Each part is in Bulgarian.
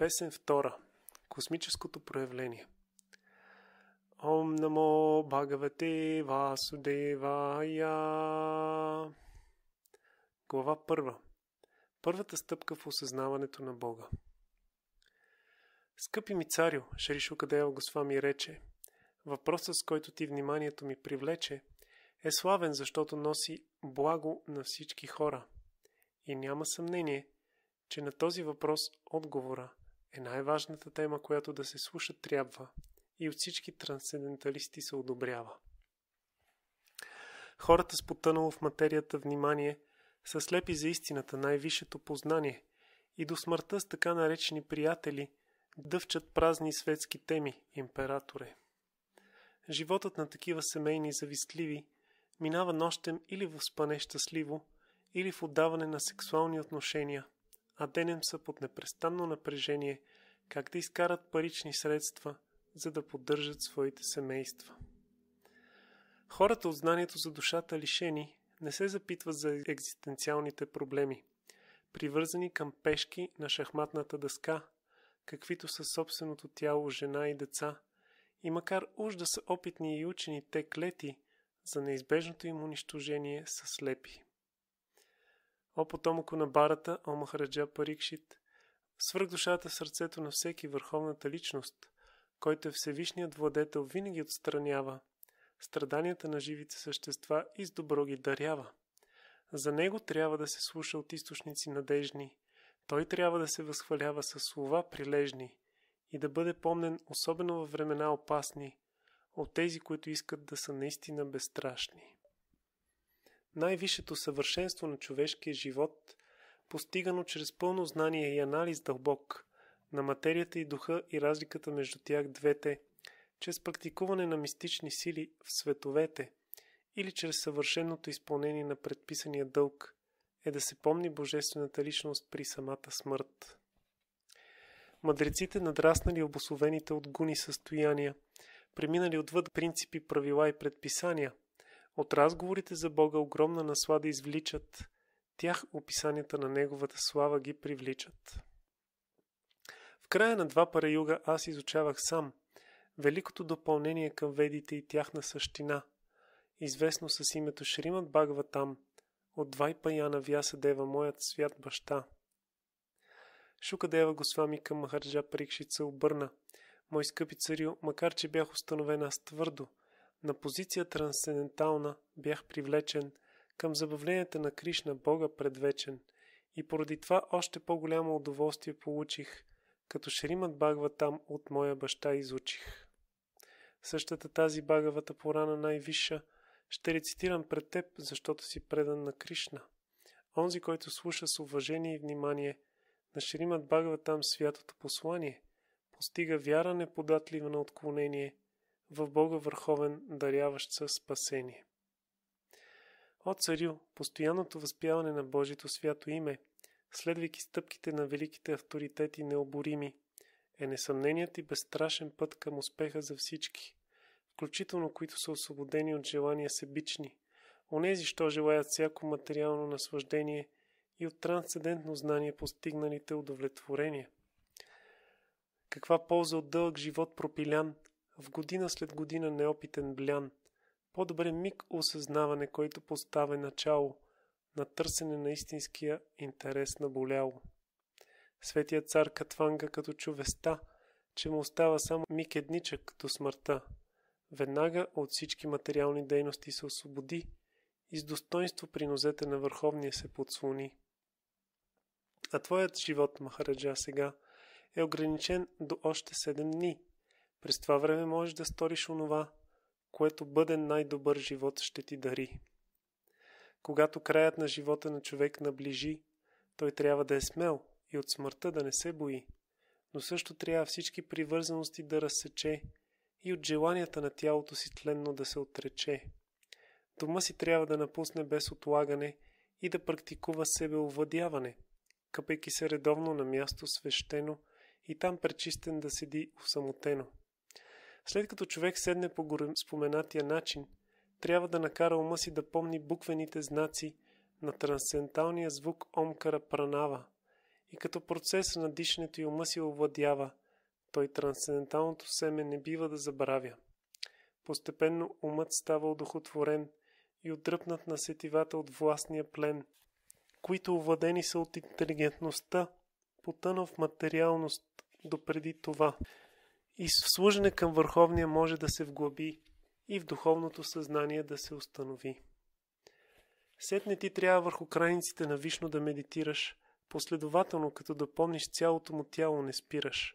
Песен 2. Космическото проявление. Ом намо Бхагавате Васудевая. Глава първа. Първата стъпка в осъзнаването на Бога. Скъпи ми царю, Шришу Кадео Госвами рече, въпросът с който ти вниманието ми привлече, е славен, защото носи благо на всички хора. И няма съмнение, че на този въпрос отговора е най-важната тема, която да се слуша трябва и от всички трансценденталисти се одобрява. Хората с потънало в материята внимание са слепи за истината, най-висшето познание и до смъртта с така наречени приятели дъвчат празни светски теми, императоре. Животът на такива семейни завистливи минава нощем или в спане щастливо, или в отдаване на сексуални отношения – а денем са под непрестанно напрежение как да изкарат парични средства, за да поддържат своите семейства. Хората от знанието за душата лишени не се запитват за екзистенциалните проблеми, привързани към пешки на шахматната дъска, каквито са собственото тяло, жена и деца, и макар уж да са опитни и учени те клети, за неизбежното им унищожение са слепи. О потомоко на барата, о Махараджа Парикшит, свърх душата в сърцето на всеки върховната личност, който е Всевишният владетел винаги отстранява, страданията на живите същества и с добро ги дарява. За него трябва да се слуша от източници надежни, той трябва да се възхвалява с слова прилежни и да бъде помнен особено във времена опасни, от тези, които искат да са наистина безстрашни най-висшето съвършенство на човешкия живот, постигано чрез пълно знание и анализ дълбок на материята и духа и разликата между тях двете, чрез практикуване на мистични сили в световете или чрез съвършеното изпълнение на предписания дълг, е да се помни Божествената личност при самата смърт. Мъдреците надраснали обословените от гуни състояния, преминали отвъд принципи, правила и предписания – от разговорите за Бога огромна наслада извличат, тях описанията на Неговата слава ги привличат. В края на два параюга аз изучавах сам великото допълнение към ведите и тяхна същина, известно с името Шримат там, от двай паяна вяса дева моят свят баща. Шукадева свами към Махарджа Прикшица обърна. Мой скъпи царю, макар че бях установен аз твърдо – на позиция трансцендентална бях привлечен към забавленията на Кришна Бога предвечен и поради това още по-голямо удоволствие получих, като Шримат там от моя баща изучих. Същата тази багавата порана най-висша ще рецитирам пред теб, защото си предан на Кришна. Онзи, който слуша с уважение и внимание на Шримат там святото послание, постига вяра неподатлива на отклонение – в Бога върховен, даряващ със спасение. От царю, постоянното възпяване на Божието свято име, следвайки стъпките на великите авторитети необорими, е несъмненият и безстрашен път към успеха за всички, включително които са освободени от желания себични, онези, що желаят всяко материално наслаждение и от трансцендентно знание постигналите удовлетворения. Каква полза от дълъг живот пропилян – в година след година неопитен блян. По-добре миг осъзнаване, който поставя начало на търсене на истинския интерес на боляло. Светият цар Катванга като чувеста, че му остава само миг едничък до смъртта. Веднага от всички материални дейности се освободи и с достоинство при нозете на Върховния се подслони. А твоят живот, Махараджа, сега е ограничен до още 7 дни – през това време можеш да сториш онова, което бъде най-добър живот ще ти дари. Когато краят на живота на човек наближи, той трябва да е смел и от смъртта да не се бои, но също трябва всички привързаности да разсече и от желанията на тялото си тленно да се отрече. Дома си трябва да напусне без отлагане и да практикува увъдяване, къпайки се редовно на място свещено и там пречистен да седи усамотено. След като човек седне по споменатия начин, трябва да накара ума си да помни буквените знаци на трансценталния звук Омкара Пранава и като процеса на дишането и ума си овладява, той трансценденталното семе не бива да забравя. Постепенно умът става одухотворен и отдръпнат на сетивата от властния плен, които овладени са от интелигентността, потънал в материалност допреди това – и в служене към Върховния може да се вглъби и в духовното съзнание да се установи. Сетне ти трябва върху крайниците на Вишно да медитираш, последователно като да помниш цялото му тяло не спираш.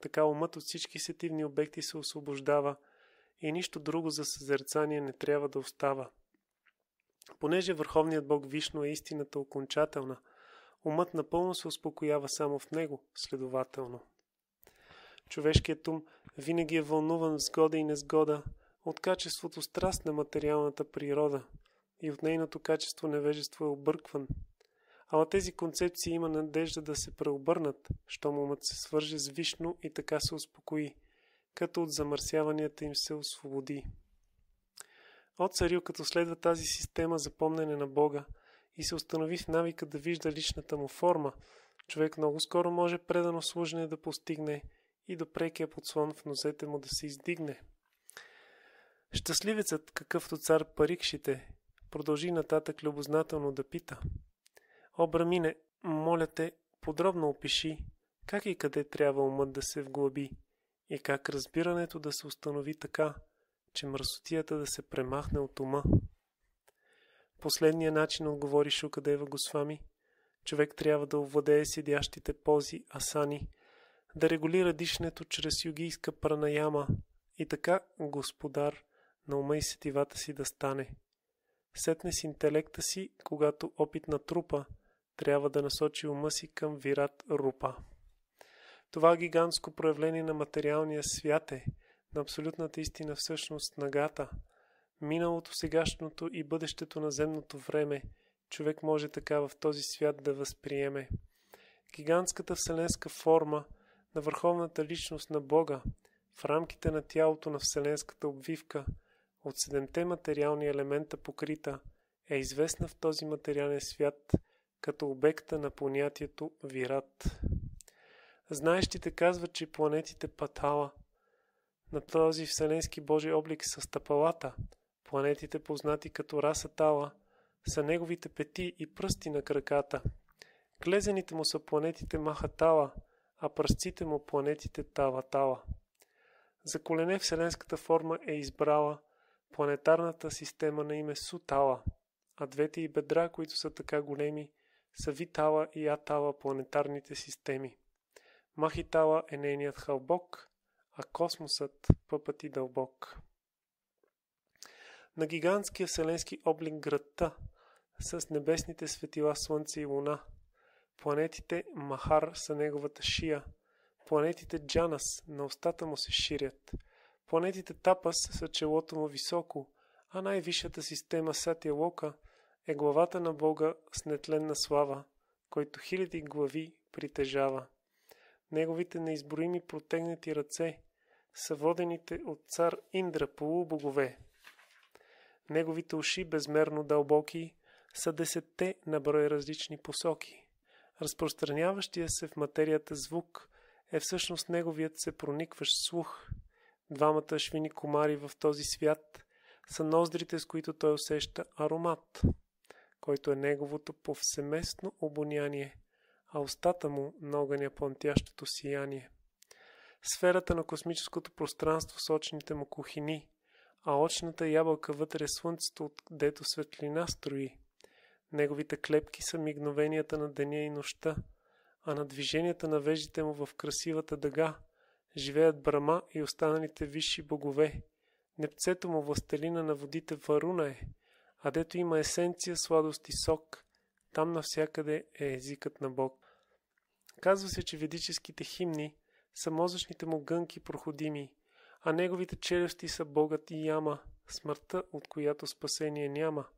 Така умът от всички сетивни обекти се освобождава и нищо друго за съзерцание не трябва да остава. Понеже Върховният Бог Вишно е истината окончателна, умът напълно се успокоява само в него, следователно. Човешкият ум винаги е вълнуван в сгода и незгода, от качеството страст на материалната природа и от нейното качество невежество е объркван. от тези концепции има надежда да се преобърнат, щом умът се свърже с вишно и така се успокои, като от замърсяванията им се освободи. От царил, като следва тази система за помнене на Бога и се установи в навика да вижда личната му форма, човек много скоро може предано служене да постигне – и до прекия подслон в нозете му да се издигне. Щастливецът, какъвто цар парикшите, продължи нататък любознателно да пита. О, брамине, моля те, подробно опиши как и къде трябва умът да се вглъби и как разбирането да се установи така, че мръсотията да се премахне от ума. Последния начин отговори Шукадева Госвами. Човек трябва да овладее седящите пози асани – да регулира дишането чрез югийска пранаяма и така господар на ума и сетивата си да стане. Сетне с интелекта си, когато опит на трупа, трябва да насочи ума си към вират рупа. Това гигантско проявление на материалния свят е, на абсолютната истина всъщност нагата. Миналото, сегашното и бъдещето на земното време, човек може така в този свят да възприеме. Гигантската вселенска форма – на върховната личност на Бога в рамките на тялото на Вселенската обвивка от седемте материални елемента покрита е известна в този материален свят като обекта на понятието Вират. Знаещите казват, че планетите Патала на този вселенски Божи облик са стъпалата, планетите познати като раса Тала, са неговите пети и пръсти на краката. Клезените му са планетите Махатала – а пръстците му планетите Тава-Тава. За колене вселенската форма е избрала планетарната система на име Сутала, а двете и бедра, които са така големи, са Витала и Атала планетарните системи. Махитала е нейният хълбок, а космосът пъпът и дълбок. На гигантския вселенски облик градта, с небесните светила Слънце и Луна, Планетите Махар са неговата шия. Планетите Джанас на устата му се ширят. Планетите Тапас са челото му високо, а най-висшата система Сатия Лока е главата на Бога с нетленна слава, който хиляди глави притежава. Неговите неизброими протегнати ръце са водените от цар Индра полубогове. Неговите уши безмерно дълбоки са десетте на брой различни посоки. Разпространяващия се в материята звук е всъщност неговият се проникващ слух. Двамата швини комари в този свят са ноздрите, с които той усеща аромат, който е неговото повсеместно обоняние, а устата му на огъня плантящото сияние. Сферата на космическото пространство с очните му кухини, а очната ябълка вътре е слънцето, дето светлина строи – Неговите клепки са мигновенията на деня и нощта, а на движенията на веждите му в красивата дъга живеят Брама и останалите висши богове. Непцето му властелина на водите Варуна е, а дето има есенция, сладост и сок, там навсякъде е езикът на Бог. Казва се, че ведическите химни са мозъчните му гънки проходими, а неговите челюсти са богът и яма, смъртта, от която спасение няма –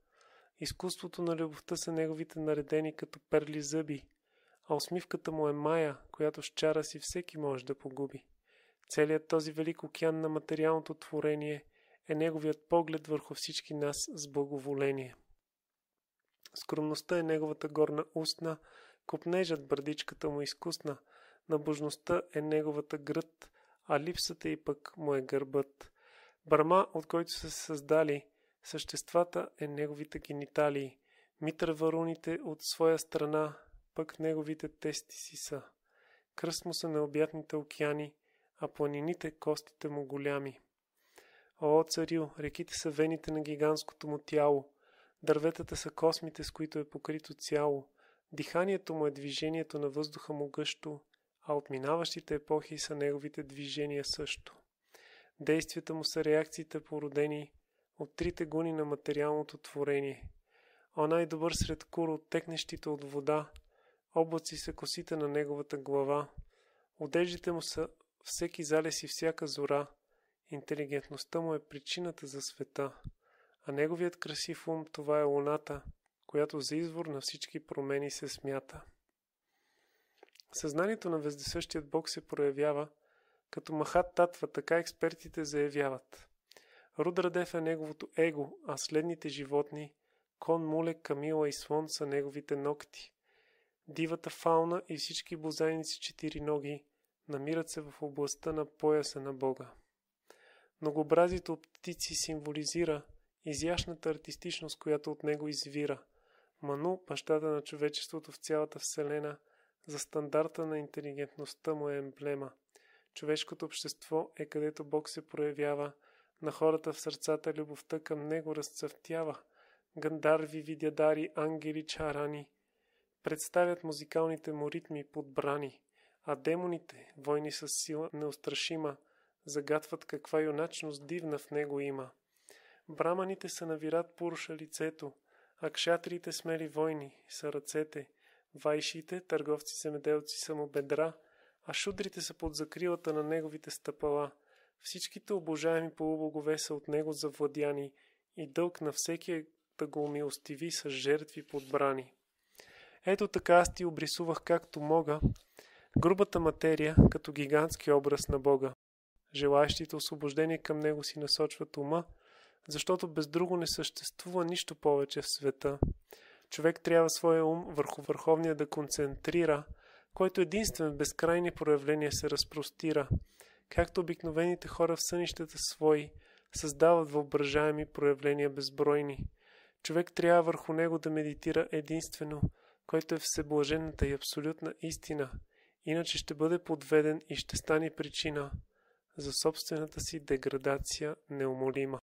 Изкуството на любовта са неговите наредени като перли зъби, а усмивката му е мая, която с чара си всеки може да погуби. Целият този велик океан на материалното творение е неговият поглед върху всички нас с благоволение. Скромността е неговата горна устна, копнежът бърдичката му изкусна, набожността е неговата гръд, а липсата и пък му е гърбът. Барма, от който са се създали – съществата е неговите гениталии. Митър варуните от своя страна, пък неговите тести си са. Кръст му са необятните океани, а планините костите му голями. О, царю, реките са вените на гигантското му тяло, дърветата са космите, с които е покрито цяло, диханието му е движението на въздуха му гъщо, а от минаващите епохи са неговите движения също. Действията му са реакциите породени от трите гуни на материалното творение. О най-добър е сред кур от текнещите от вода, облаци са косите на неговата глава, одеждите му са всеки залез и всяка зора, интелигентността му е причината за света, а неговият красив ум това е луната, която за извор на всички промени се смята. Съзнанието на вездесъщият Бог се проявява, като махат татва, така експертите заявяват – Рудрадев е неговото его, а следните животни – кон, муле, камила и слон са неговите ногти. Дивата фауна и всички бозайници четири ноги намират се в областта на пояса на Бога. Многообразието от птици символизира изящната артистичност, която от него извира. Ману, бащата на човечеството в цялата Вселена, за стандарта на интелигентността му е емблема. Човешкото общество е където Бог се проявява – на хората в сърцата любовта към него разцъфтява. Гандарви, видядари, ангели, чарани представят музикалните му ритми подбрани, а демоните, войни с сила неустрашима, загатват каква юначност дивна в него има. Браманите са навират Пуруша лицето, а кшатрите смели войни са ръцете, вайшите, търговци семеделци са му бедра, а шудрите са под закрилата на неговите стъпала – Всичките обожаеми полубогове са от него завладяни и дълг на всеки е да го умилостиви с жертви подбрани. Ето така аз ти обрисувах както мога грубата материя като гигантски образ на Бога. Желаящите освобождение към него си насочват ума, защото без друго не съществува нищо повече в света. Човек трябва своя ум върху върховния да концентрира, който единствен безкрайни проявления се разпростира – както обикновените хора в сънищата свои, създават въображаеми проявления безбройни. Човек трябва върху него да медитира единствено, който е всеблажената и абсолютна истина, иначе ще бъде подведен и ще стане причина за собствената си деградация неумолима.